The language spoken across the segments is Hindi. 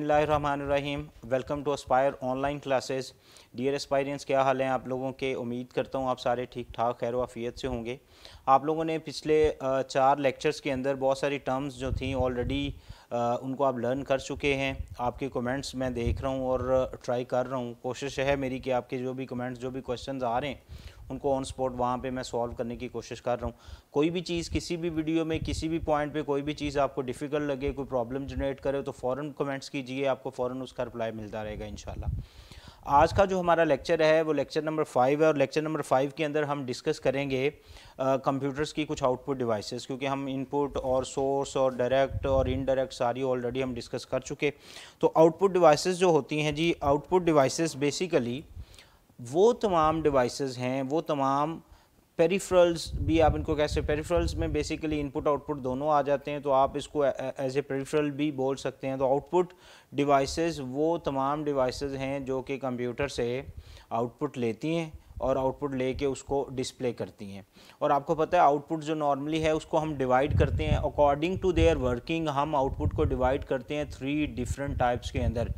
बिसमीम welcome to aspire online classes dear aspirants क्या हाल है आप लोगों के उम्मीद करता हूँ आप सारे ठीक ठाक खैर वाफियत से होंगे आप लोगों ने पिछले चार लेक्चर्स के अंदर बहुत सारी टर्म्स जो थी ऑलरेडी उनको आप लर्न कर चुके हैं आपके कमेंट्स मैं देख रहा हूँ और ट्राई कर रहा हूँ कोशिश है मेरी कि आपके जो भी कमेंट्स जो भी क्वेश्चन आ रहे हैं उनको ऑन स्पॉट वहाँ पे मैं सॉल्व करने की कोशिश कर रहा हूँ कोई भी चीज़ किसी भी वीडियो में किसी भी पॉइंट पे कोई भी चीज़ आपको डिफ़िकल्ट लगे कोई प्रॉब्लम जनरेट करे तो फ़ौर कमेंट्स कीजिए आपको फ़ौर उसका रिप्लाई मिलता रहेगा इन आज का जो हमारा लेक्चर है वो लेक्चर नंबर फाइव है और लेक्चर नंबर फाइव के अंदर हम डिस्कस करेंगे कंप्यूटर्स की कुछ आउटपुट डिवाइसेस क्योंकि हम इनपुट और सोर्स और डायरेक्ट और इनडायरेक्ट सारी ऑलरेडी हम डिस्कस कर चुके तो आउटपुट डिवाइसेस जो होती हैं जी आउटपुट डिवाइसेस बेसिकली वो तमाम डिवाइसेस हैं वो तमाम पेरीफ्रल्स भी आप इनको कैसे पेरीफ्रल्स में बेसिकली इनपुट आउटपुट दोनों आ जाते हैं तो आप इसको एज ए पेरीफ्रल भी बोल सकते हैं तो आउटपुट डिवाइसेस वो तमाम डिवाइसेस हैं जो कि कंप्यूटर से आउटपुट लेती हैं और आउटपुट लेके उसको डिस्प्ले करती हैं और आपको पता है आउटपुट जो नॉर्मली है उसको हम डिवाइड करते हैं अकॉर्डिंग टू देयर वर्किंग हम आउटपुट को डिवाइड करते हैं थ्री डिफरेंट टाइप्स के अंदर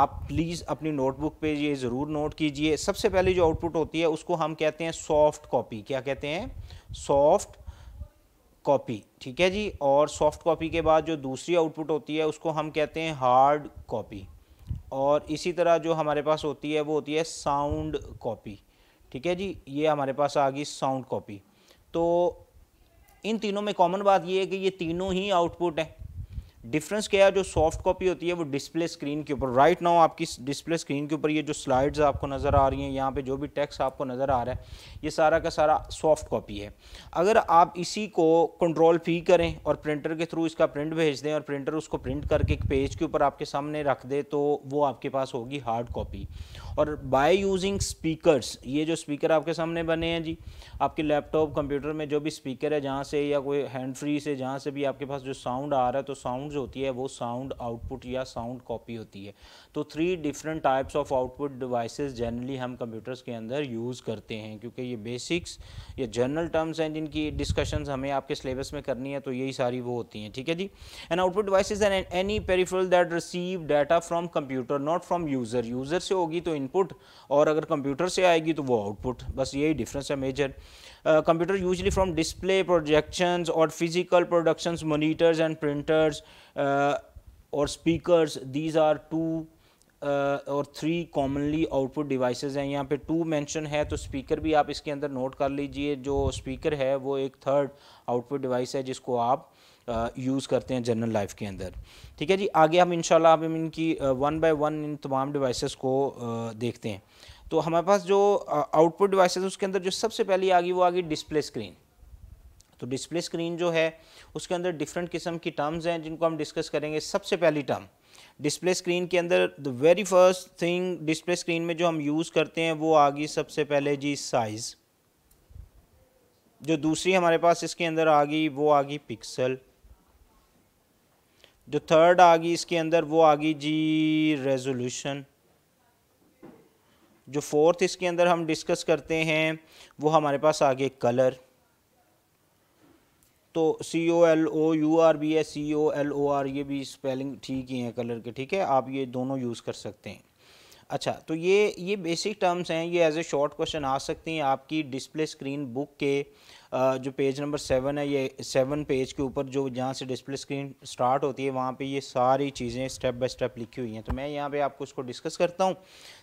आप प्लीज़ अपनी नोटबुक पे ये ज़रूर नोट कीजिए सबसे पहले जो आउटपुट होती है उसको हम कहते हैं सॉफ्ट कॉपी क्या कहते हैं सॉफ्ट कॉपी ठीक है जी और सॉफ्ट कॉपी के बाद जो दूसरी आउटपुट होती है उसको हम कहते हैं हार्ड कॉपी और इसी तरह जो हमारे पास होती है वो होती है साउंड कॉपी ठीक है जी ये हमारे पास आ गई साउंड कॉपी तो इन तीनों में कॉमन बात ये है कि ये तीनों ही आउटपुट हैं डिफरेंस क्या है जो सॉफ्ट कॉपी होती है वो डिस्प्ले स्क्रीन के ऊपर राइट नाउ आपकी डिस्प्ले स्क्रीन के ऊपर ये जो स्लाइड्स आपको नज़र आ रही हैं यहाँ पे जो भी टेक्स्ट आपको नज़र आ रहा है ये सारा का सारा सॉफ्ट कॉपी है अगर आप इसी को कंट्रोल पी करें और प्रिंटर के थ्रू इसका प्रिंट भेज दें और प्रिंटर उसको प्रिंट करके एक पेज के ऊपर आपके सामने रख दे तो वो आपके पास होगी हार्ड कॉपी और बाय यूजिंग स्पीकर्स ये जो स्पीकर आपके सामने बने हैं जी आपके लैपटॉप कंप्यूटर में जो भी स्पीकर है जहाँ से या कोई हैंड फ्री से जहाँ से भी आपके पास जो साउंड आ रहा है तो साउंड जो होती है वो साउंड आउटपुट या साउंड कॉपी होती है तो three different types of output devices generally हम कंप्यूटर्स के अंदर यूज़ करते हैं क्योंकि ये बेसिक्स ये जनरल टर्म्स हैं जिनकी डिस्कशन हमें आपके सिलेबस में करनी है तो यही सारी वो होती हैं ठीक है जी and output device and any peripheral that receive data from computer not from user user से होगी तो इन इनपुट और अगर कंप्यूटर से आएगी तो वो आउटपुट बस यही डिफरेंस है major computer usually from display projections और physical productions monitors and printers और स्पीकर्स दीज आर टू और थ्री कॉमनली आउटपुट डिवाइसेस हैं यहाँ पे टू मेंशन है तो स्पीकर भी आप इसके अंदर नोट कर लीजिए जो स्पीकर है वो एक थर्ड आउटपुट डिवाइस है जिसको आप यूज़ करते हैं जनरल लाइफ के अंदर ठीक है जी आगे हम इनशाला हम इनकी वन बाय वन इन तमाम डिवाइसेस को देखते हैं तो हमारे पास जो आउटपुट डिवाइसेस उसके अंदर जो सबसे पहले आ गई वो आ गई डिस्प्ले स्क्रीन तो डिस्प्ले स्क्रीन जो है उसके अंदर डिफरेंट किस्म की टर्म्स हैं जिनको हम डिस्कस करेंगे सबसे पहली टर्म डिस्प्ले स्क्रीन के अंदर the very first thing display screen में जो हम यूज़ करते हैं वो आ गई सबसे पहले जी साइज़ जो दूसरी हमारे पास इसके अंदर आ गई वो आ गई पिक्सल जो थर्ड आ गई इसके अंदर वो आ गई जी रेजोल्यूशन जो फोर्थ इसके अंदर हम डिस्कस करते हैं वो हमारे पास आ गए कलर तो C O L O U R भी है सी ओ एल ओ आर ये भी स्पेलिंग ठीक ही है कलर के ठीक है आप ये दोनों यूज़ कर सकते हैं अच्छा तो ये ये बेसिक टर्म्स हैं ये एज ए शॉर्ट क्वेश्चन आ सकती हैं आपकी डिस्प्ले स्क्रीन बुक के जो पेज नंबर सेवन है ये सेवन पेज के ऊपर जो जहाँ से डिस्प्ले स्क्रीन स्टार्ट होती है वहाँ पे ये सारी चीज़ें स्टेप बाय स्टेप लिखी हुई हैं तो मैं यहाँ पे आपको इसको डिस्कस करता हूँ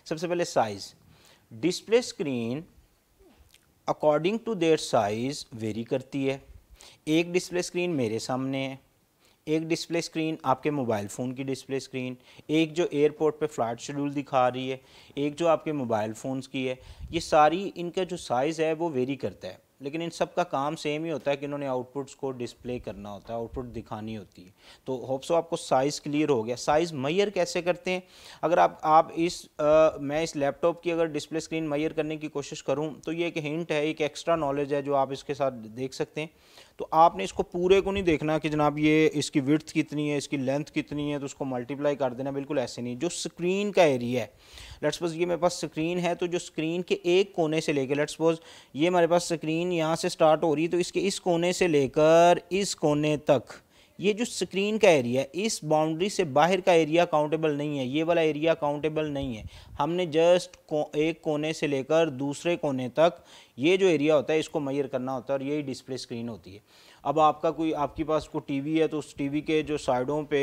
सबसे पहले size display screen according to their size vary करती है एक डिस्प्ले स्क्रीन मेरे सामने है एक डिस्प्ले स्क्रीन आपके मोबाइल फ़ोन की डिस्प्ले स्क्रीन एक जो एयरपोर्ट पे फ़्लाइट शेड्यूल दिखा रही है एक जो आपके मोबाइल फ़ोन्स की है ये सारी इनका जो साइज़ है वो वेरी करता है लेकिन इन सब का काम सेम ही होता है कि इन्होंने आउटपुट्स को डिस्प्ले करना होता है आउटपुट दिखानी होती है तो होप्सो आपको साइज़ क्लियर हो गया साइज़ मैयर कैसे करते हैं अगर आप आप इस आ, मैं इस लैपटॉप की अगर डिस्प्ले स्क्रीन मैयर करने की कोशिश करूँ तो ये एक हिंट है एक एक्स्ट्रा नॉलेज है जो आप इसके साथ देख सकते हैं तो आपने इसको पूरे को नहीं देखना कि जनाब ये इसकी विर्थ कितनी है इसकी लेंथ कितनी है तो उसको मल्टीप्लाई कर देना बिल्कुल ऐसे नहीं जो स्क्रीन का एरिया है लेट्स सपोज ये मेरे पास स्क्रीन है तो जो स्क्रीन के एक कोने से लेकर लेट्स सपोज ये हमारे पास स्क्रीन यहाँ से स्टार्ट हो रही है तो इसके इस कोने से लेकर इस कोने तक ये जो स्क्रीन का एरिया है इस बाउंड्री से बाहर का एरिया काउंटेबल नहीं है ये वाला एरिया काउंटेबल नहीं है हमने जस्ट को, एक कोने से लेकर दूसरे कोने तक ये जो एरिया होता है इसको मैयर करना होता है और यही डिस्प्ले स्क्रीन होती है अब आपका कोई आपके पास कोई टीवी है तो उस टीवी के जो साइडों पे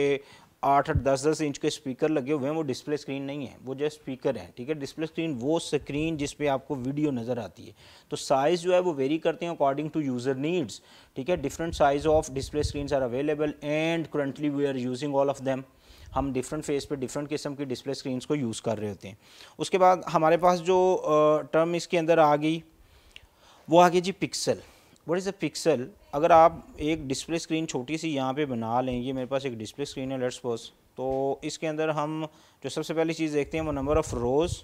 आठ आठ दस दस इंच के स्पीकर लगे हुए हैं वो डिस्प्ले स्क्रीन नहीं है वो जो स्पीकर है ठीक है डिस्प्ले स्क्रीन वो स्क्रीन जिस पे आपको वीडियो नज़र आती है तो साइज़ जो है वो वेरी करते हैं अकॉर्डिंग टू यूज़र नीड्स ठीक है different size of display screen are available and currently we are using all of them हम डिफरेंट फेस पे डिफरेंट किस्म की डिस्प्ले स्क्रीन को यूज़ कर रहे होते हैं उसके बाद हमारे पास जो टर्म इसके अंदर आ गई वो आ गई जी pixel what is a pixel अगर आप एक डिस्प्ले स्क्रीन छोटी सी यहाँ पे बना लें ये मेरे पास एक डिस्प्ले स्क्रीन है लेट्स पोज तो इसके अंदर हम जो सबसे पहली चीज़ देखते हैं वो नंबर ऑफ़ रोज़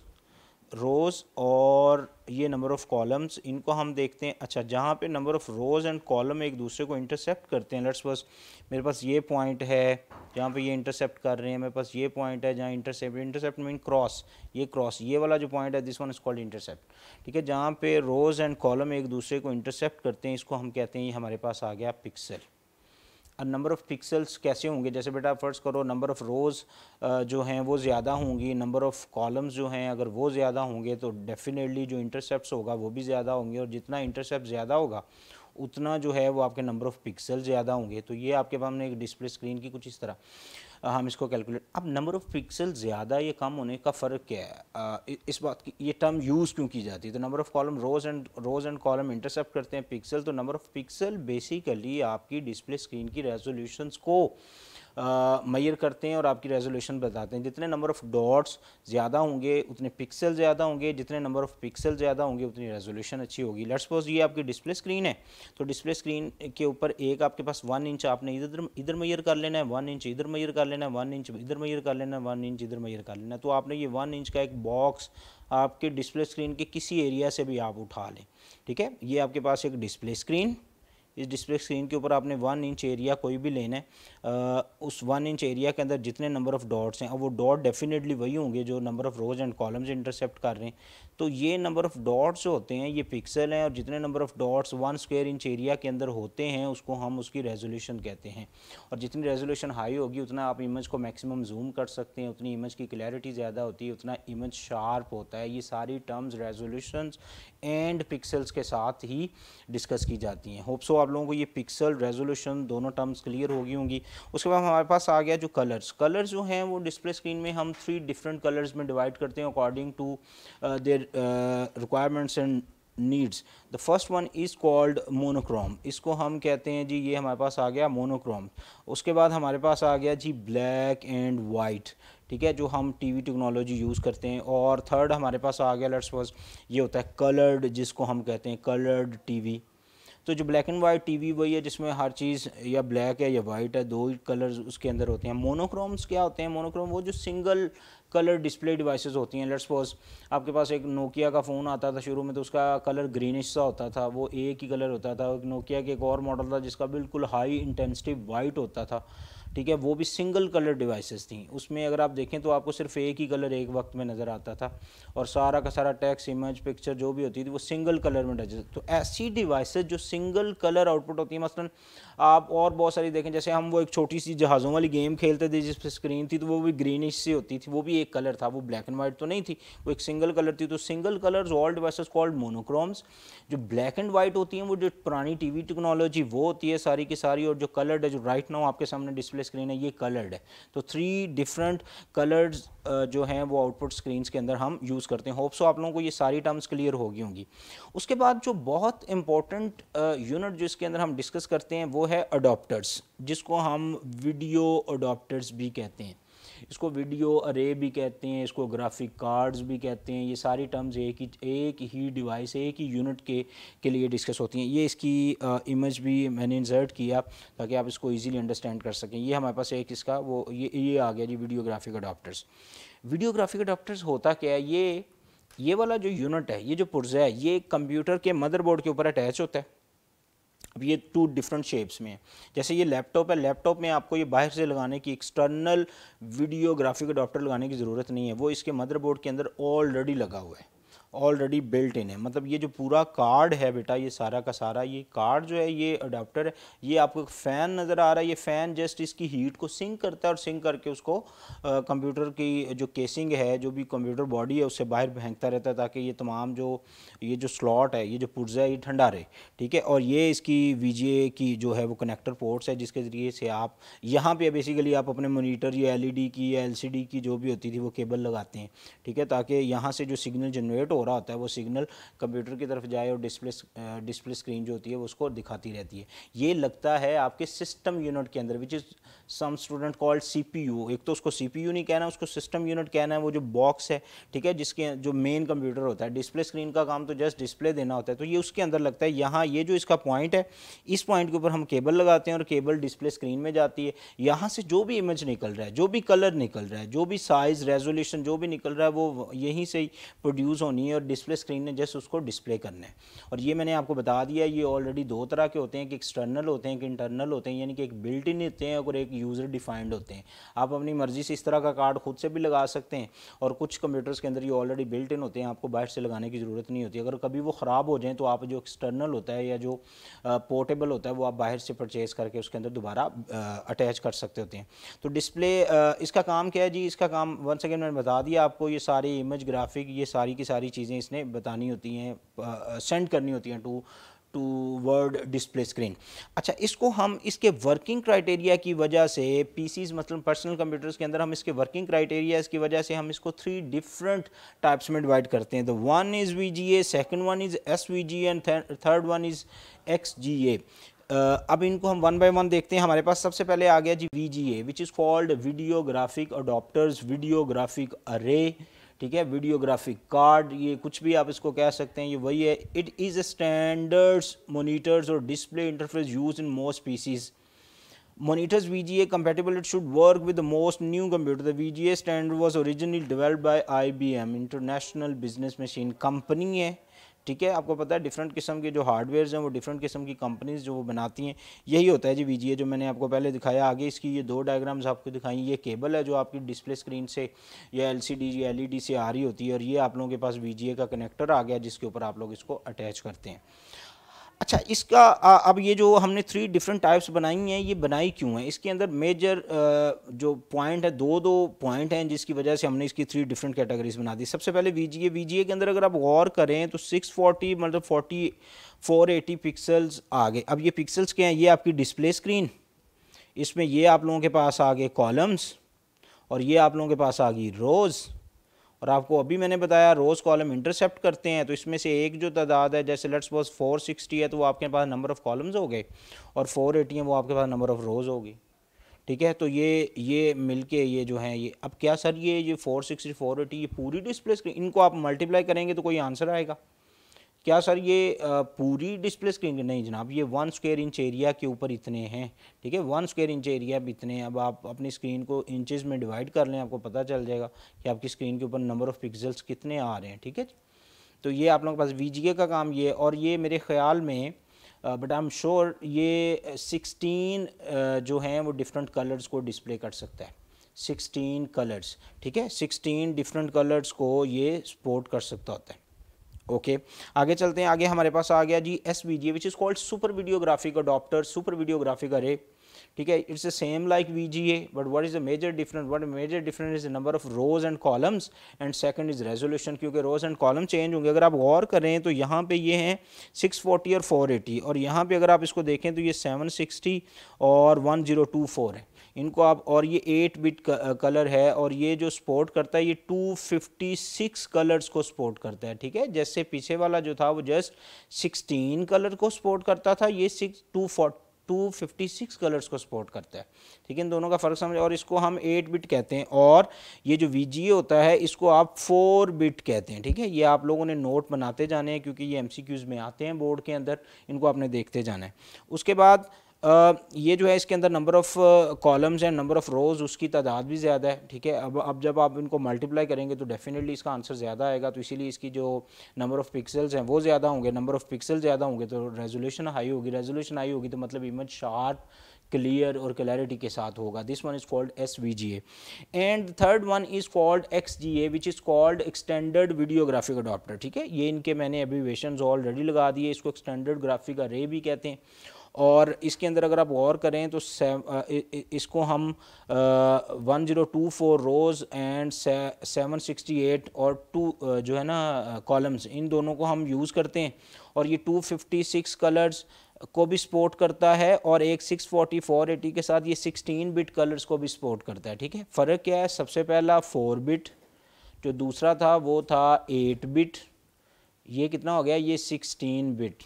रोज़ और ये नंबर ऑफ़ कॉलम्स इनको हम देखते हैं अच्छा जहाँ पे number of rows and column एक दूसरे को इंटरसेप्ट करते हैं लेट्स पोज मेरे पास ये पॉइंट है जहाँ पे ये इंटरसेप्ट कर रहे हैं मेरे पास ये पॉइंट है जहाँ इंटरसेप्ट इंटरसेप्ट मीन क्रॉस ये क्रॉस ये वाला जो पॉइंट है this one is called intercept ठीक है जहाँ पे रोज़ एंड कॉलम एक दूसरे को इंटरसेप्ट करते हैं इसको हम कहते हैं ये हमारे पास आ गया पिक्सल और नंबर ऑफ़ पिक्सल्स कैसे होंगे जैसे बेटा फ़र्ज़ करो नंबर ऑफ़ रोज़ जो हैं वो ज़्यादा होंगी नंबर ऑफ़ कॉलम्स जो हैं अगर वो ज़्यादा होंगे तो डेफ़िनेटली जो इंटरसेप्ट होगा वो भी ज़्यादा होंगे और जितना इंटरसेप्ट ज़्यादा होगा उतना जो है वो आपके नंबर ऑफ़ पिक्सल ज़्यादा होंगे तो ये आपके पास एक डिस्प्ले स्क्रीन की कुछ इस तरह हम इसको कैलकुलेट अब नंबर ऑफ़ पिक्सल ज़्यादा या कम होने का फ़र्क क्या है आ, इस बात की ये टर्म यूज़ क्यों की जाती है तो number of column rows and rows and column intercept करते हैं पिक्सल तो नंबर ऑफ़ पिक्सल बेसिकली आपकी डिस्प्ले स्क्रीन की रेजोल्यूशंस को मैयर करते हैं और आपकी रेजोल्यूशन बताते हैं जितने नंबर ऑफ़ डॉट्स ज़्यादा होंगे उतने पिक्सल ज़्यादा होंगे जितने नंबर ऑफ़ पिक्सल ज़्यादा होंगे उतनी रेजोल्यूशन अच्छी होगी लेट्स सपोज ये आपकी डिस्प्ले स्क्रीन है तो डिस्प्ले स्क्रीन के ऊपर एक आपके पास वन इंच आपने इधर इधर मैयर कर लेना है वन इंच इधर मैयर कर लेना है वन इंच इधर मैयर कर लेना है वन इंच इधर मैयर कर लेना है तो आपने ये वन इंच का एक बॉक्स आपके डिस्प्ले स्क्रीन के किसी एरिया से भी आप उठा लें ठीक है ये आपके पास एक डिस्प्ले स्क्रीन इस डिस्प्ले स्क्रीन के ऊपर आपने वन इंच एरिया कोई भी लेना है उस वन इंच एरिया के अंदर जितने नंबर ऑफ़ डॉट्स हैं और वो डॉट डेफिनेटली वही होंगे जो number of rows and columns intercept कर रहे हैं तो ये नंबर ऑफ़ डॉट्स होते हैं ये पिक्सल हैं और जितने number of dots one square inch area के अंदर होते हैं उसको हम उसकी रेजोल्यूशन कहते हैं और जितनी रेजोल्यूशन हाई होगी उतना आप इमेज को मैक्सिमम जूम कर सकते हैं उतनी इमेज की क्लैरिटी ज़्यादा होती है उतना इमेज शार्प होता है ये सारी टर्म्स रेजोल्यूशन एंड पिक्सल्स के साथ ही डिस्कस की जाती हैं होप्सो आप लोगों को ये पिक्सल रेजोल्यूशन दोनों टर्म्स क्लियर होगी होंगी उसके बाद हमारे पास आ गया जो कलर्स कलर्स जो हैं वो डिस्प्ले स्क्रीन में हम थ्री डिफरेंट कलर्स में डिवाइड करते हैं according to their requirements and needs the first one is called monochrome इसको हम कहते हैं जी ये हमारे पास आ गया मोनोक्रोम उसके बाद हमारे पास आ गया जी ब्लैक एंड वाइट ठीक है जो हम टीवी टेक्नोलॉजी यूज़ करते हैं और थर्ड हमारे पास आ गया लेट्स फर्स्ट ये होता है कलर्ड जिसको हम कहते हैं कलर्ड टीवी तो जो ब्लैक एंड वाइट टीवी वही है जिसमें हर चीज़ या ब्लैक है या वाइट है दो कलर्स उसके अंदर होते हैं मोनोक्रोम्स क्या होते हैं मोनोक्रोम वो जो सिंगल कलर डिस्प्ले डिवाइसेस होती हैं लेट्स सपोज आपके पास एक नोकिया का फ़ोन आता था शुरू में तो उसका कलर ग्रीनिश सा होता था वो एक ही कलर होता था एक नोकिया के एक और मॉडल था जिसका बिल्कुल हाई इंटेंसिटी वाइट होता था ठीक है वो भी सिंगल कलर डिवाइसेस थी उसमें अगर आप देखें तो आपको सिर्फ एक ही कलर एक वक्त में नज़र आता था और सारा का सारा टैक्स इमेज पिक्चर जो भी होती थी वो सिंगल कलर में डे तो ऐसी डिवाइसेस जो सिंगल कलर आउटपुट होती है मसलन आप और बहुत सारी देखें जैसे हम वो एक छोटी सी जहाज़ों वाली गेम खेलते थे जिस पर स्क्रीन थी तो वो भी ग्रीनिश सी होती थी वो भी एक कलर था वो ब्लैक एंड वाइट तो नहीं थी वो एक सिंगल कलर थी तो single colour all devices called monochromes जो ब्लैक एंड वाइट होती हैं वो जो पुरानी टी टेक्नोलॉजी वो होती है सारी की सारी और जो कलर है जो राइट नाउ आपके सामने डिस्प्ले डिस्प्ले स्क्रीन है ये कलर्ड है तो थ्री डिफरेंट कलर्स जो हैं वो आउटपुट स्क्रीन के अंदर हम यूज़ करते हैं होप्सो आप लोगों को ये सारी टर्म्स क्लियर होगी होंगी उसके बाद जो बहुत इंपॉर्टेंट यूनिट जो इसके अंदर हम डिस्कस करते हैं वो है अडोप्टर्स जिसको हम वीडियो अडोप्टर्स भी कहते हैं इसको वीडियो अरे भी कहते हैं इसको ग्राफिक कार्ड्स भी कहते हैं ये सारी टर्म्स एक ही एक ही डिवाइस एक ही यूनिट के के लिए डिस्कस होती हैं ये इसकी इमेज भी मैंने इंसर्ट किया ताकि आप इसको ईजिली अंडरस्टैंड कर सकें ये हमारे पास एक इसका वो ये ये आ गया जी वीडियोग्राफिक अडाप्टर्स वीडियोग्राफिक अडाप्टर्स होता क्या है ये ये वाला जो यूनिट है ये जो पुर्जा है ये कंप्यूटर के मदरबोर्ड के ऊपर अटैच होता है अब ये टू डिफरेंट शेप्स में है जैसे ये लैपटॉप है लैपटॉप में आपको ये बाहर से लगाने की एक्सटर्नल वीडियो ग्राफिक अडॉप्टर लगाने की ज़रूरत नहीं है वो इसके मदरबोर्ड के अंदर ऑलरेडी लगा हुआ है ऑलरेडी बिल्ट इन है मतलब ये जो पूरा कार्ड है बेटा ये सारा का सारा ये कार्ड जो है ये अडाप्टर है ये आपको एक फ़ैन नज़र आ रहा है ये फ़ैन जस्ट इसकी हीट को सिंक करता है और सिंक करके उसको कंप्यूटर की जो केसिंग है जो भी कंप्यूटर बॉडी है उससे बाहर फेंकता रहता है ताकि ये तमाम जो ये जो स्लॉट है ये जो पुर्जा है ये ठंडा रहे ठीक है और ये इसकी वी की जो है वो कनेक्टर पोर्ट्स है जिसके ज़रिए से आप यहाँ पे बेसिकली आप अपने मोनीटर या एल की या एल की जो भी होती थी वो केबल लगाते हैं ठीक है ताकि यहाँ से जो सिग्नल जनरेट हो रहा होता है वो सिग्नल कंप्यूटर की तरफ जाए और डिस्प्ले डिस्प्ले स्क्रीन जो होती है वो उसको दिखाती रहती है ये लगता है आपके सिस्टम यूनिट के अंदर which is some student called C एक तो उसको सी नहीं कहना उसको सिस्टम यूनिट कहना है वो जो बॉक्स है ठीक है जिसके जो मेन कंप्यूटर होता है डिस्प्ले स्क्रीन का काम तो जस्ट डिस्प्ले देना होता है तो ये उसके अंदर लगता है यहाँ ये जो इसका पॉइंट है इस पॉइंट के ऊपर हम केबल लगाते हैं और केबल डिस्प्ले स्क्रीन में जाती है यहाँ से जो भी इमेज निकल रहा है जो भी कलर निकल रहा है जो भी साइज़ रेजोल्यूशन जो भी निकल रहा है वो यहीं से प्रोड्यूस होनी है और डिस्प्ले स्क्रीन है जस्ट उसको डिस्प्ले करना है और ये मैंने आपको बता दिया ये ऑलरेडी दो तरह के होते हैं कि एक्सटर्नल होते हैं कि इंटरनल होते हैं यानी कि एक बिल्ट इन होते हैं और एक यूज़र डिफाइंड होते हैं आप अपनी मर्ज़ी से इस तरह का कार्ड खुद से भी लगा सकते हैं और कुछ कंप्यूटर्स के अंदर ये ऑलरेडी बिल्ट इन होते हैं आपको बाहर से लगाने की ज़रूरत नहीं होती अगर कभी वो ख़राब हो जाए तो आप जो एक्सटर्नल होता है या जो पोर्टेबल होता है वो आप बाहर से परचेज़ करके उसके अंदर दोबारा अटैच कर सकते होते हैं तो डिस्प्ले इसका काम क्या है जी इसका काम वन सेकेंड मैंने बता दिया आपको ये सारी इमेज ग्राफिक ये सारी की सारी चीज़ें इसने बतानी होती हैं सेंड करनी होती हैं to toward display screen अच्छा इसको हम इसके वर्किंग क्राइटेरिया की वजह से पीसीज मतलब पर्सनल कंप्यूटर्स के अंदर हम इसके वर्किंग क्राइटेरिया की वजह से हम इसको थ्री डिफरेंट टाइप्स में डिवाइड करते हैं the one is V G A second one is S V G and third one is X G A अब इनको हम वन बाय वन देखते हैं हमारे पास सबसे पहले आ गया जी V G A which is called video graphic adapters video graphic अरे ठीक है वीडियोग्राफिक कार्ड ये कुछ भी आप इसको कह सकते हैं ये वही है it is a standards monitors और display interface use in most PCs monitors V G A compatible it should work with most new computer the V G A standard was originally develop by I B M international business machine company है ठीक है आपको पता है डिफरेंट किस्म के जो हार्डवेयर हैं वो डिफरेंट किस्म की कंपनीज जो वो बनाती हैं यही होता है जी वी जो मैंने आपको पहले दिखाया आगे इसकी ये दो डायग्राम्स आपको दिखाई ये केबल है जो आपकी डिस्प्ले स्क्रीन से या एल या एल से आ रही होती है और ये आप लोगों के पास वी का कनेक्टर आ गया जिसके ऊपर आप लोग इसको अटैच करते हैं अच्छा इसका अब ये जो हमने थ्री डिफरेंट टाइप्स बनाई हैं ये बनाई क्यों है इसके अंदर मेजर जो पॉइंट है दो दो पॉइंट हैं जिसकी वजह से हमने इसकी थ्री डिफरेंट कैटेगरीज बना दी सबसे पहले वीजीए वीजीए के अंदर अगर आप गौर करें तो 640 मतलब 40 480 पिक्सल्स आ गए अब ये पिक्सल्स के हैं ये आपकी डिस्प्ले स्क्रीन इसमें ये आप लोगों के पास आ गए कॉलम्स और ये आप लोगों के पास आ गई रोज़ और आपको अभी मैंने बताया रोज़ कॉलम इंटरसेप्ट करते हैं तो इसमें से एक जो तादाद है जैसे लेट्स फोर 460 है तो वो आपके पास नंबर ऑफ़ कॉलम्स हो गए और 480 है वो आपके पास नंबर ऑफ़ रोज़ होगी ठीक है तो ये ये मिलके ये जो है ये अब क्या सर ये ये 460 480 ये पूरी डिस्प्ले स्क्रीन इनको आप मल्टीप्लाई करेंगे तो कोई आंसर आएगा क्या सर ये पूरी डिस्प्ले स्क्रीन नहीं जनाब ये वन स्क्वेयर इंच एरिया के ऊपर इतने हैं ठीक है वन स्क्वेयर इंच एरिया भी इतने अब आप अपनी स्क्रीन को इंचेस में डिवाइड कर लें आपको पता चल जाएगा कि आपकी स्क्रीन के ऊपर नंबर ऑफ़ पिक्सल्स कितने आ रहे हैं ठीक है तो ये आप लोगों के पास वी का काम ये और ये मेरे ख्याल में बट आई एम श्योर ये सिक्सटीन जो हैं वो डिफरेंट कलर्स को डिस्प्ले कर सकता है सिक्सटीन कलर्स ठीक है सिक्सटीन डिफरेंट कलर्स को ये सपोर्ट कर सकता होता है ओके okay. आगे चलते हैं आगे हमारे पास आ गया जी S V G which is called super video graphic adapter super video graphic अरे ठीक है it's same like V G A but what is a major different what major different is the number of rows and columns and second is resolution क्योंकि रोज एंड कॉलम चेंज होंगे अगर आप गौर करें तो यहाँ पे ये हैं 640 और 480 और यहाँ पे अगर आप इसको देखें तो ये 760 और 1024 है इनको आप और ये एट बिट कलर है और ये जो सपोर्ट करता है ये 256 कलर्स को सपोर्ट करता है ठीक है जैसे पीछे वाला जो था वो जस्ट 16 कलर को सपोर्ट करता था ये six two two fifty six colours को सपोर्ट करता है ठीक है इन दोनों का फ़र्क समझ और इसको हम एट बिट कहते हैं और ये जो वी होता है इसको आप फोर बिट कहते हैं ठीक है ये आप लोगों ने नोट बनाते जाने हैं क्योंकि ये एम में आते हैं बोर्ड के अंदर इनको आपने देखते जाना है उसके बाद ये जो है इसके अंदर number of columns and number of rows उसकी तादाद भी ज़्यादा है ठीक है अब अब जब आप इनको मल्टीप्लाई करेंगे तो डेफिनेटली इसका आंसर ज़्यादा आएगा तो इसीलिए इसकी जो नंबर ऑफ़ पिक्सल्स हैं वो ज़्यादा होंगे नंबर ऑफ़ पिक्सल ज़्यादा होंगे तो रेजोल्यूशन हाई होगी रेजोल्यूशन हाई होगी तो मतलब इमेज शार्प क्लियर और क्लैरिटी के साथ होगा this one is called S V G and third one is called X G A which is called extended video graphic adapter ठीक है ये इनके मैंने एबिवेशन ऑलरेडी लगा दिए इसको एक्सटेंडेड ग्राफिक अरे भी कहते हैं और इसके अंदर अगर आप गौर करें तो इसको हम one zero two four rows and seven sixty eight और टू जो है ना कॉलम्स इन दोनों को हम यूज़ करते हैं और ये टू फिफ्टी सिक्स कलर्स को भी सपोर्ट करता है और एक सिक्स फोर्टी फोर एटी के साथ ये सिक्सटीन बिट कलर्स को भी सपोर्ट करता है ठीक है फ़र्क क्या है सबसे पहला फोर बिट जो दूसरा था वो था एट बिट ये कितना हो गया ये सिक्सटीन बिट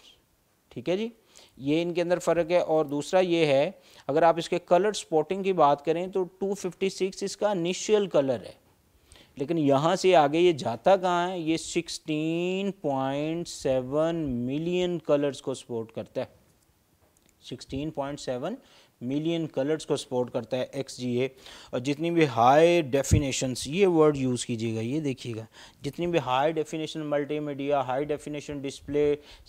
ठीक है जी ये इनके अंदर फ़र्क है और दूसरा ये है अगर आप इसके कलर स्पॉटिंग की बात करें तो 256 इसका इनिशियल कलर है लेकिन यहाँ से आगे ये जाता कहाँ है ये 16.7 मिलियन कलर्स को सपोर्ट करता है 16.7 मिलियन कलर्स को सपोर्ट करता है एक्स जी ए और जितनी भी हाई डेफिनेशंस ये वर्ड यूज़ कीजिएगा ये देखिएगा जितनी भी high definition multimedia high definition display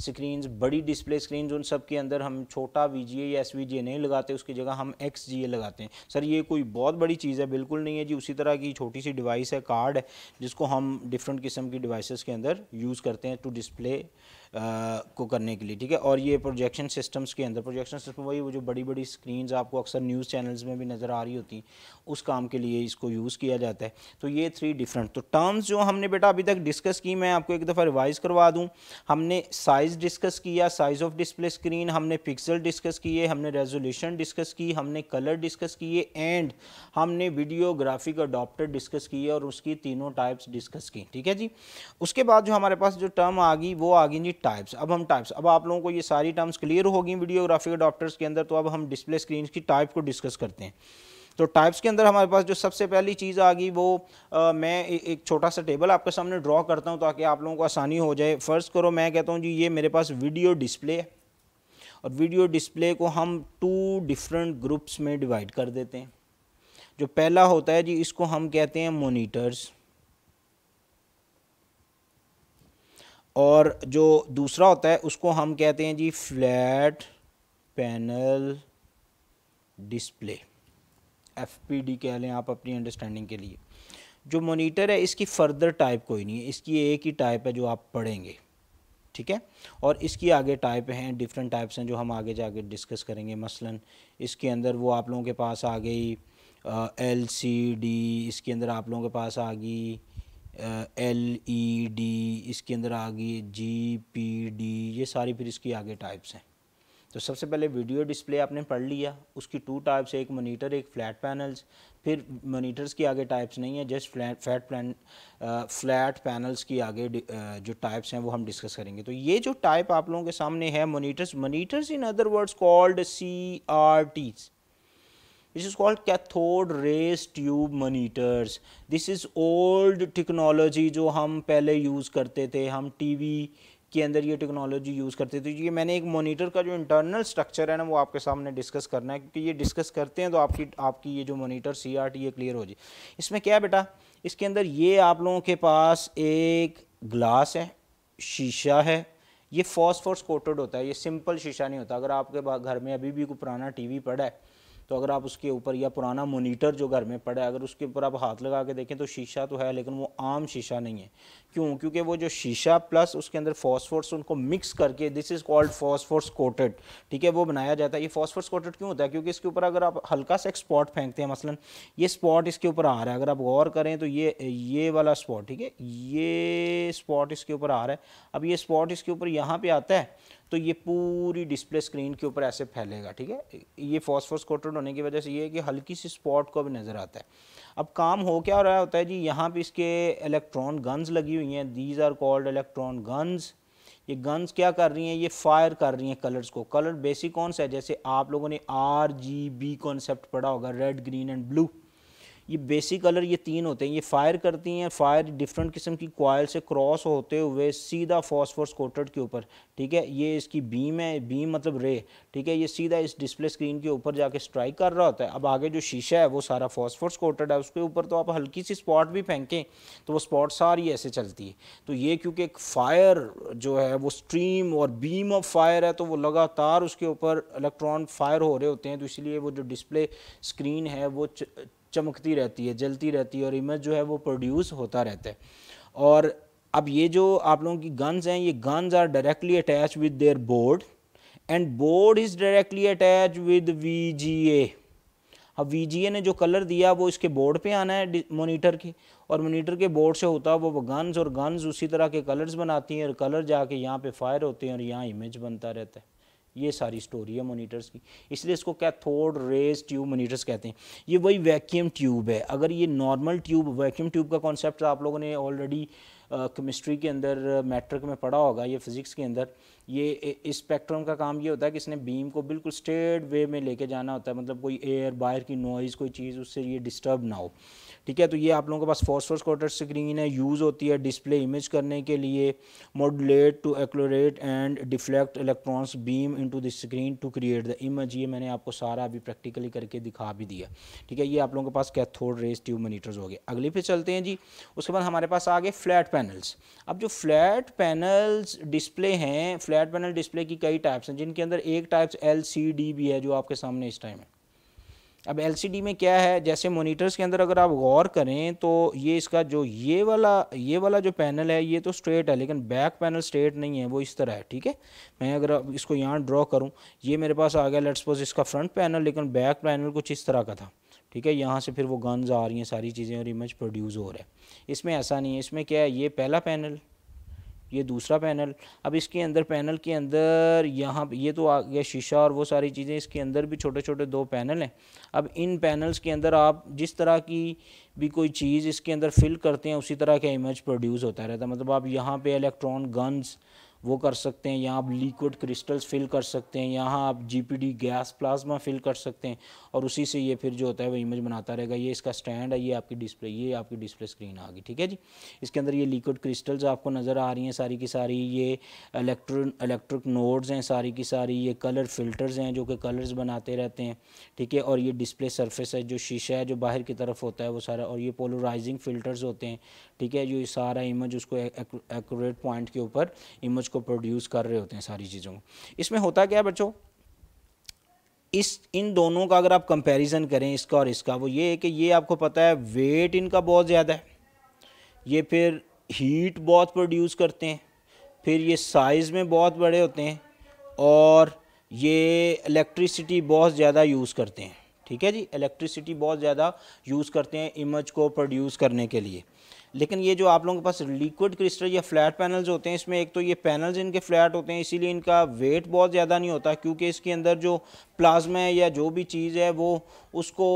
screen बड़ी डिस्प्ले स्क्रीन उन सब के अंदर हम छोटा वी जी ए या एस वी जी ए नहीं लगाते उसकी जगह हम एक्स जी ए लगाते हैं सर ये कोई बहुत बड़ी चीज़ है बिल्कुल नहीं है जी उसी तरह की छोटी सी डिवाइस है कार्ड है जिसको हम डिफरेंट किस्म की डिवाइस के अंदर यूज़ करते हैं टू डिस्प्ले को करने के लिए ठीक है और ये प्रोजेक्शन सिस्टम्स के अंदर प्रोजेक्शन सिस्टम वही वो जो बड़ी बड़ी स्क्रीन आपको अक्सर न्यूज़ चैनल्स में भी नज़र आ रही होती उस काम के लिए इसको यूज़ किया जाता है तो ये थ्री डिफरेंट तो टर्म्स जो हमने बेटा अभी तक डिस्कस की मैं आपको एक दफ़ा रिवाइज़ करवा दूँ हमने साइज़ डिस्कस किया साइज़ ऑफ डिस्प्ले स्क्रीन हमने पिक्सल डिस्कस किए हमने रेजोल्यूशन डिस्कस की हमने कलर डिस्कस किए एंड हमने वीडियो ग्राफिक अडॉप्टर डिस्कस किए और उसकी तीनों टाइप्स डिस्कस की ठीक है जी उसके बाद जो हमारे पास जो टर्म आ गई वो आ गई जी टाइप्स अब हम टाइप्स अब आप लोगों को ये सारी टर्म्स क्लियर होगी वीडियोग्राफिक अडोप्टर्स अडॉप्टर्स के अंदर तो अब हम डिस्प्ले स्क्रीन की टाइप को डिस्कस करते हैं तो टाइप्स के अंदर हमारे पास जो सबसे पहली चीज़ आ गई वो आ, मैं ए, एक छोटा सा टेबल आपके सामने ड्रॉ करता हूँ ताकि आप लोगों को आसानी हो जाए फ़र्ज़ करो मैं कहता हूँ जी ये मेरे पास वीडियो डिस्प्ले है और वीडियो डिस्प्ले को हम टू डिफरेंट ग्रुप्स में डिवाइड कर देते हैं जो पहला होता है जी इसको हम कहते हैं मोनीटर्स और जो दूसरा होता है उसको हम कहते हैं जी flat panel display F P D कह लें आप अपनी अंडरस्टैंडिंग के लिए जो मोनीटर है इसकी फ़र्दर टाइप कोई नहीं है इसकी एक ही टाइप है जो आप पढ़ेंगे ठीक है और इसकी आगे टाइप हैं डिफरेंट टाइप्स हैं जो हम आगे जाके डिस्कस करेंगे मसलन इसके अंदर वो आप लोगों के पास आ गई एल सी डी इसके अंदर आप लोगों के पास आ गई एल ई डी इसके अंदर आ गई जी पी डी ये सारी फिर इसकी आगे टाइप्स हैं तो सबसे पहले वीडियो डिस्प्ले आपने पढ़ लिया उसकी टू टाइप्स एक मोनीटर एक फ्लैट पैनल्स फिर मोनीटर्स की आगे टाइप्स नहीं है just flat fat plan flat panels की आगे जो टाइप्स हैं वो हम डिस्कस करेंगे तो ये जो टाइप आप लोगों के सामने है monitors monitors in other words called C R Ts this is called cathode rays tube monitors this is old technology जो हम पहले यूज़ करते थे हम टी वी के अंदर ये टेक्नोलॉजी यूज़ करते थे तो ये मैंने एक मोनीटर का जो इंटरनल स्ट्रक्चर है ना वो आपके सामने डिस्कस करना है क्योंकि ये डिस्कस करते हैं तो आपकी आपकी ये जो मोनीटर सी आर टी ये क्लियर हो जाए इसमें क्या बेटा इसके अंदर ये आप लोगों के पास एक ग्लास है शीशा है ये फॉस्फोर्स कोटेड होता है ये सिंपल शीशा नहीं होता अगर आपके घर में अभी भी कोई पुराना टीवी पड़ा है तो अगर आप उसके ऊपर या पुराना मोनीटर जो घर में पड़ा है अगर उसके ऊपर आप हाथ लगा के देखें तो शीशा तो है लेकिन वो आम शीशा नहीं है क्यों क्योंकि वो जो शीशा प्लस उसके अंदर फॉस्फोर्स उनको मिक्स करके this is called phosphors coated ठीक है वो बनाया जाता है ये फॉस्फोर्स कोटेड क्यों होता है क्योंकि इसके ऊपर अगर आप हल्का सा एक स्पॉट फेंकते हैं मसलन ये स्पॉट इसके ऊपर आ रहा है अगर आप गौर करें तो ये ये वाला स्पॉट ठीक है ये स्पॉट इसके ऊपर आ रहा है अब ये स्पॉट इसके ऊपर यहाँ पर आता है तो ये पूरी डिस्प्ले स्क्रीन के ऊपर ऐसे फैलेगा ठीक है ये फॉस्फोर्स कोटेड होने की वजह से ये है कि हल्की सी स्पॉट को भी नज़र आता है अब काम हो क्या हो रहा होता है जी यहाँ पे इसके इलेक्ट्रॉन गन्स लगी हुई हैं these are called electron guns ये गन्स क्या कर रही हैं ये फायर कर रही हैं कलर्स को कलर बेसिक कौन सा है जैसे आप लोगों ने आर जी बी कॉन्सेप्ट पढ़ा होगा रेड ग्रीन एंड ब्लू ये बेसिक कलर ये तीन होते हैं ये फायर करती हैं फायर डिफरेंट किस्म की क्वाइल से क्रॉस होते हुए सीधा फॉस्फोर्स कोटेड के ऊपर ठीक है ये इसकी बीम है बीम मतलब रे ठीक है ये सीधा इस डिस्प्ले स्क्रीन के ऊपर जाके स्ट्राइक कर रहा होता है अब आगे जो शीशा है वो सारा फॉस्फोर्स कोटेड है उसके ऊपर तो आप हल्की सी स्पॉट भी फेंकें तो वो स्पॉट सारी ऐसे चलती है तो ये क्योंकि एक फायर जो है वो स्ट्रीम और बीम ऑफ फायर है तो वो लगातार उसके ऊपर इलेक्ट्रॉन फायर हो रहे होते हैं तो इसलिए वो जो डिस्प्ले स्क्रीन है वो चमकती रहती है जलती रहती है और इमेज जो है वो प्रोड्यूस होता रहता है और अब ये जो आप लोगों की गन्स हैं ये guns are directly attach with their board and board is directly attach with V अब वी ने जो कलर दिया वो इसके बोर्ड पे आना है मोनीटर के और मोनीटर के बोर्ड से होता है वो गन्स और गन्स उसी तरह के कलर्स बनाती हैं और कलर जाके यहाँ पे फायर होते हैं और यहाँ इमेज बनता रहता है ये सारी स्टोरी है मोनीटर्स की इसलिए इसको कैथोड रेज ट्यूब मोनीटर्स कहते हैं ये वही वैक्यूम ट्यूब है अगर ये नॉर्मल ट्यूब वैक्यूम ट्यूब का कॉन्सेप्ट आप लोगों ने ऑलरेडी केमिस्ट्री के अंदर मैट्रिक में पढ़ा होगा ये फिज़िक्स के अंदर ये स्पेक्ट्रम का काम ये होता है कि इसने बीम को बिल्कुल स्ट्रेट वे में लेके जाना होता है मतलब कोई एयर बायर की नॉइज़ कोई चीज़ उससे ये डिस्टर्ब ना हो ठीक है तो ये आप लोगों के पास फोर्सफोर्स क्वार्टर स्क्रीन है यूज़ होती है डिस्प्ले इमेज करने के लिए modulate to accelerate and deflect electrons beam into the screen to create the image ये मैंने आपको सारा अभी प्रैक्टिकली करके दिखा भी दिया ठीक है ये आप लोगों के पास कैथोड रेस ट्यूब मोनीटर्स हो गए अगले पे चलते हैं जी उसके बाद हमारे पास आ गए फ्लैट पैनल्स अब जो फ्लैट पैनल्स डिस्प्ले हैं फ्लैट पैनल डिस्प्ले की कई टाइप्स हैं जिनके अंदर एक टाइप्स एल भी है जो आपके सामने इस टाइम है अब एलसीडी में क्या है जैसे मोनीटर्स के अंदर अगर आप गौर करें तो ये इसका जो ये वाला ये वाला जो पैनल है ये तो स्ट्रेट है लेकिन बैक पैनल स्ट्रेट नहीं है वो इस तरह है ठीक है मैं अगर इसको यहाँ ड्रॉ करूँ ये मेरे पास आ गया लेट्सपोज सपोज इसका फ्रंट पैनल लेकिन बैक पैनल कुछ इस तरह का था ठीक है यहाँ से फिर वो गन्स आ रही हैं सारी चीज़ें और इमेज प्रोड्यूस हो रहा है इसमें ऐसा नहीं है इसमें क्या है ये पहला पैनल ये दूसरा पैनल अब इसके अंदर पैनल के अंदर यहाँ ये तो आ गया शीशा और वो सारी चीज़ें इसके अंदर भी छोटे छोटे दो पैनल हैं अब इन पैनल्स के अंदर आप जिस तरह की भी कोई चीज़ इसके अंदर फिल करते हैं उसी तरह का इमेज प्रोड्यूस होता रहता है मतलब आप यहाँ पे इलेक्ट्रॉन गन्स वो कर सकते हैं यहाँ आप लिक्विड क्रिस्टल्स फिल कर सकते हैं यहाँ आप जीपीडी गैस प्लाज्मा फिल कर सकते हैं और उसी से ये फिर जो होता है वो इमेज बनाता रहेगा ये इसका स्टैंड है ये आपकी डिस्प्ले ये आपकी डिस्प्ले स्क्रीन आ गई ठीक है जी इसके अंदर ये लिक्विड क्रिस्टल्स आपको नज़र आ रही हैं सारी की सारी ये इलेक्ट्रो इलेक्ट्रिक नोड्स हैं सारी की सारी ये कलर फिल्टर्स हैं जो कि कलर्स बनाते रहते हैं ठीक है और ये डिस्प्ले सर्फेस है जो शीशा है जो बाहर की तरफ होता है वो सारा और ये पोलराइजिंग फिल्टर्स होते हैं ठीक है जो सारा इमेज उसको एक्यूरेट पॉइंट के ऊपर इमेज को प्रोड्यूस कर रहे होते हैं सारी चीज़ों को इसमें होता क्या है बच्चों इस इन दोनों का अगर आप कंपैरिजन करें इसका और इसका वो ये है कि ये आपको पता है वेट इनका बहुत ज़्यादा है ये फिर हीट बहुत प्रोड्यूस करते हैं फिर ये साइज़ में बहुत बड़े होते हैं और ये इलेक्ट्रिसिटी बहुत ज़्यादा यूज़ करते हैं ठीक है जी इलेक्ट्रिसिटी बहुत ज़्यादा यूज़ करते हैं इमेज को प्रोड्यूस करने के लिए लेकिन ये जो आप लोगों के पास लिक्विड क्रिस्टल या फ्लैट पैनल्स होते हैं इसमें एक तो ये पैनल्स इनके फ्लैट होते हैं इसीलिए इनका वेट बहुत ज़्यादा नहीं होता क्योंकि इसके अंदर जो प्लाज्मा है या जो भी चीज़ है वो उसको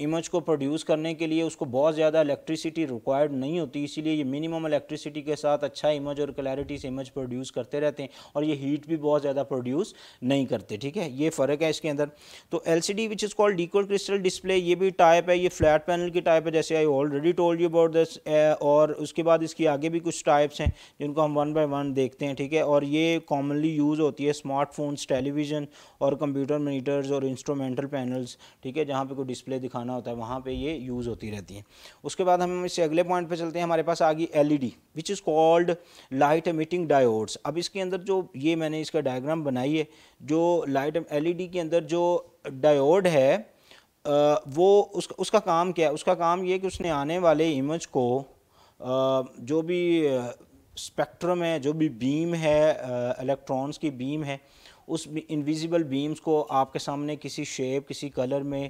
इमेज को प्रोड्यूस करने के लिए उसको बहुत ज़्यादा इलेक्ट्रिसिटी रिक्वायर्ड नहीं होती इसीलिए ये मिनिमम इलेक्ट्रिसिटी के साथ अच्छा इमेज और क्लैरिटी से इमेज प्रोड्यूस करते रहते हैं और ये हीट भी बहुत ज़्यादा प्रोड्यूस नहीं करते ठीक है ये फ़र्क है इसके अंदर तो L C D which is called डीकोल क्रिस्टल डिस्प्ले ये भी टाइप है ये फ्लैट पैनल की टाइप है जैसे I already told you about this और उसके बाद इसकी आगे भी कुछ टाइप्स हैं जिनको हम वन बाई वन देखते हैं ठीक है और ये कॉमनली यूज़ होती है स्मार्टफोन्स टेलीविज़न और कंप्यूटर मोनीटर्स और इंस्ट्रोमेंटल पैनल्स ठीक है जहाँ पर कोई डिस्प्ले दिखाना लगाना होता है वहाँ पे ये यूज़ होती रहती हैं उसके बाद हम इससे अगले पॉइंट पे चलते हैं हमारे पास आ गई L E which is called light emitting diodes अब इसके अंदर जो ये मैंने इसका डायग्राम बनाई है जो लाइट एल e के अंदर जो डायोड है वो उसका उसका काम क्या है उसका काम ये कि उसने आने वाले इमेज को जो भी स्पेक्ट्रम है जो भी बीम है इलेक्ट्रॉन्स की बीम है उस इनविजिबल बीम्स को आपके सामने किसी शेप किसी कलर में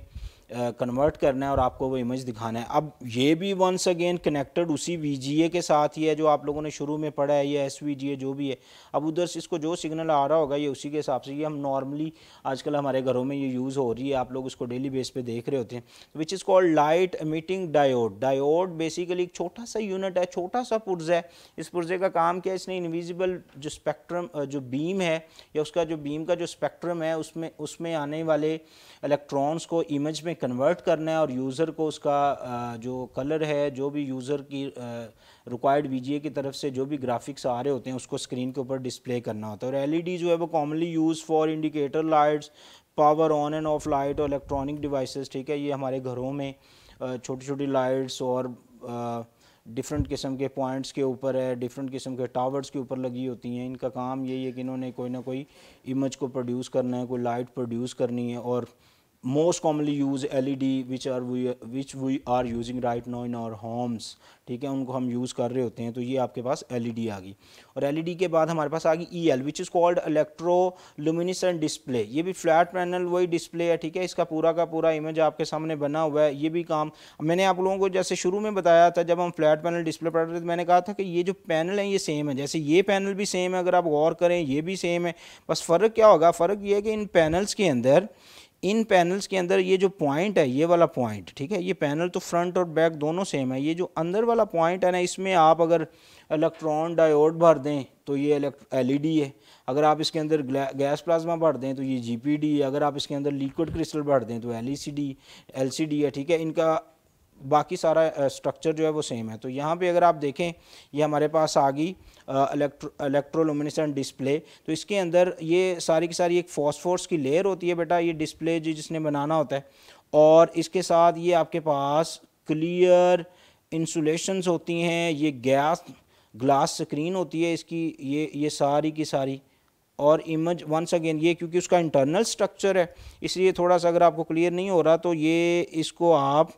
कन्वर्ट करना है और आपको वो इमेज दिखाना है अब ये भी वंस अगेन कनेक्टेड उसी वी के साथ ही है जो आप लोगों ने शुरू में पढ़ा है या एस जो भी है अब उधर से इसको जो सिग्नल आ रहा होगा ये उसी के हिसाब से ये हम नॉर्मली आजकल हमारे घरों में ये यूज़ हो रही है आप लोग इसको डेली बेस पे देख रहे होते हैं which is called light emitting diode diode basically एक छोटा सा यूनिट है छोटा सा पुर्जा है इस पुर्जे का काम क्या है इसने इन्विजिबल जो स्पेक्ट्रम जो बीम है या उसका जो बीम का जो स्पेक्ट्रम है उसमें उसमें आने वाले इलेक्ट्रॉन्स को इमेज में कन्वर्ट करना है और यूज़र को उसका जो कलर है जो भी यूज़र की रिक्वायर्ड वीजीए की तरफ से जो भी ग्राफिक्स आ रहे होते हैं उसको स्क्रीन के ऊपर डिस्प्ले करना होता है और एलईडी जो है वो commonly use for indicator lights power on and off light और इलेक्ट्रॉनिक डिवाइसेस ठीक है ये हमारे घरों में छोटी छोटी लाइट्स और डिफरेंट किस्म के पॉइंट्स के ऊपर है डिफरेंट किस्म के टावर्स के ऊपर लगी होती हैं इनका काम यही है कि इन्होंने कोई ना कोई इमेज को प्रोड्यूस करना है कोई लाइट प्रोड्यूस करनी है और most commonly used e LED which are we which we are using right now in our homes ठीक है उनको हम यूज़ कर रहे होते हैं तो ये आपके पास डी e आ गई और डी e के बाद हमारे पास आ गई E L which is called electroluminescent display ये भी फ्लैट पैनल वही डिस्प्ले है ठीक है इसका पूरा का पूरा इमेज आपके सामने बना हुआ है ये भी काम मैंने आप लोगों को जैसे शुरू में बताया था जब हम फ्लैट पैनल डिस्प्ले पढ़ रहे थे तो मैंने कहा था कि ये जो पैनल है ये सेम है जैसे ये पैनल भी सेम है अगर आप गौर करें ये भी सेम है बस फ़र्क क्या होगा फ़र्क ये है कि इन पैनल्स के अंदर इन पैनल्स के अंदर ये जो पॉइंट है ये वाला पॉइंट ठीक है ये पैनल तो फ्रंट और बैक दोनों सेम है ये जो अंदर वाला पॉइंट है ना इसमें आप अगर इलेक्ट्रॉन डायोड भर दें तो ये एलईडी है अगर आप इसके अंदर गैस प्लाज्मा भर दें तो ये जीपीडी है अगर आप इसके अंदर लिक्विड क्रिस्टल भर दें तो सी डी e है ठीक है इनका बाकी सारा स्ट्रक्चर जो है वो सेम है तो यहाँ पे अगर आप देखें ये हमारे पास आ गई इलेक्ट्रो इलेक्ट्रोलोमिनेसेंट डिस्प्ले तो इसके अंदर ये सारी की सारी एक फॉस्फोर्स की लेयर होती है बेटा ये डिस्प्ले जो जिसने बनाना होता है और इसके साथ ये आपके पास क्लियर इंसुलेशंस होती हैं ये गैस ग्लास स्क्रीन होती है इसकी ये ये सारी की सारी और इमेज वंस अगेन ये क्योंकि उसका इंटरनल स्ट्रक्चर है इसलिए थोड़ा सा अगर आपको क्लियर नहीं हो रहा तो ये इसको आप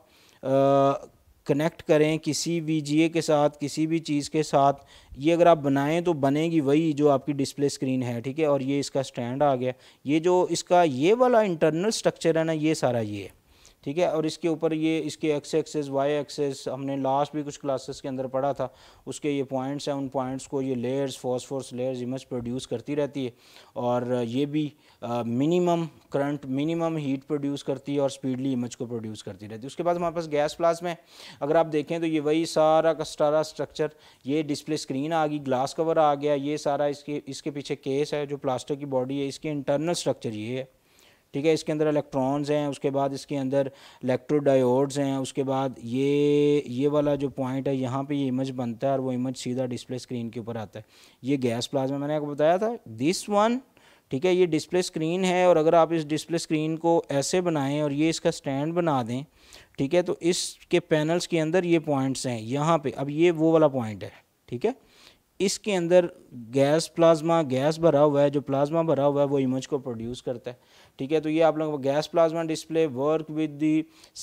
कनेक्ट करें किसी भी वीजीए के साथ किसी भी चीज़ के साथ ये अगर आप बनाएं तो बनेगी वही जो आपकी डिस्प्ले स्क्रीन है ठीक है और ये इसका स्टैंड आ गया ये जो इसका ये वाला इंटरनल स्ट्रक्चर है ना ये सारा ये है ठीक है और इसके ऊपर ये इसके एक्स एक्सेस वाई एक्सेस हमने लास्ट भी कुछ क्लासेस के अंदर पढ़ा था उसके ये पॉइंट्स हैं उन पॉइंट्स को ये layers phosphors layers image produce करती रहती है और ये भी minimum current minimum heat produce करती है और स्पीडली इमेज को प्रोड्यूस करती रहती है उसके बाद हमारे पास गैस प्लाज्मा है अगर आप देखें तो ये वही सारा का सारा स्ट्रक्चर ये डिस्प्ले स्क्रीन आ गई ग्लास कवर आ गया ये सारा इसके इसके पीछे केस है जो प्लास्टिक की बॉडी है इसके इंटरनल स्ट्रक्चर ये है ठीक है इसके अंदर इलेक्ट्रॉन्स हैं उसके बाद इसके अंदर इलेक्ट्रोडायोड्स हैं उसके बाद ये ये वाला जो पॉइंट है यहाँ पे ये इमेज बनता है और वो इमेज सीधा डिस्प्ले स्क्रीन के ऊपर आता है ये गैस प्लाज्मा मैंने आपको बताया था दिस वन ठीक है ये डिस्प्ले स्क्रीन है और अगर आप इस डिस्प्ले स्क्रीन को ऐसे बनाएं और ये इसका स्टैंड बना दें ठीक है तो इसके पैनल्स के अंदर ये पॉइंट्स हैं यहाँ पर अब ये वो वाला पॉइंट है ठीक है इसके अंदर गैस प्लाज्मा गैस भरा हुआ है जो प्लाज्मा भरा हुआ है वो इमेज को प्रोड्यूस करता है ठीक है तो ये आप लोगों को gas plasma display work with the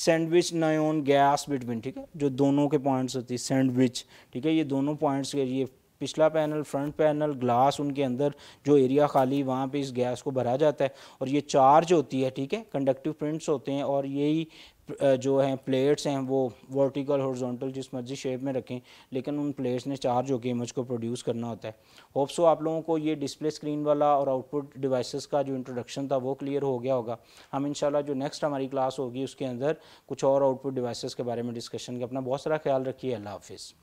sandwich neon gas between ठीक है जो दोनों के पॉइंट्स होती है सैंडविच ठीक है ये दोनों पॉइंट्स के ये पिछला पैनल फ्रंट पैनल ग्लास उनके अंदर जो एरिया खाली वहाँ पे इस गैस को भरा जाता है और ये चार्ज होती है ठीक है कंडक्टिव प्रिंट्स होते हैं और यही जो हैं प्लेट्स हैं वो वर्टिकल हॉर्जोंटल जिस मर्जी शेप में रखें लेकिन उन प्लेट्स ने चार्ज होकर इमेज को प्रोड्यूस करना होता है होप सो आप लोगों को ये डिस्प्ले स्क्रीन वाला और आउटपुट डिवाइसेस का जो इंट्रोडक्शन था वो क्लियर हो गया होगा हम इंशाल्लाह जो नेक्स्ट हमारी क्लास होगी उसके अंदर कुछ और आउटपुट डिवाइसेस के बारे में डिस्कशन के अपना बहुत सारा ख्याल रखिए अल्लाह हाफिज़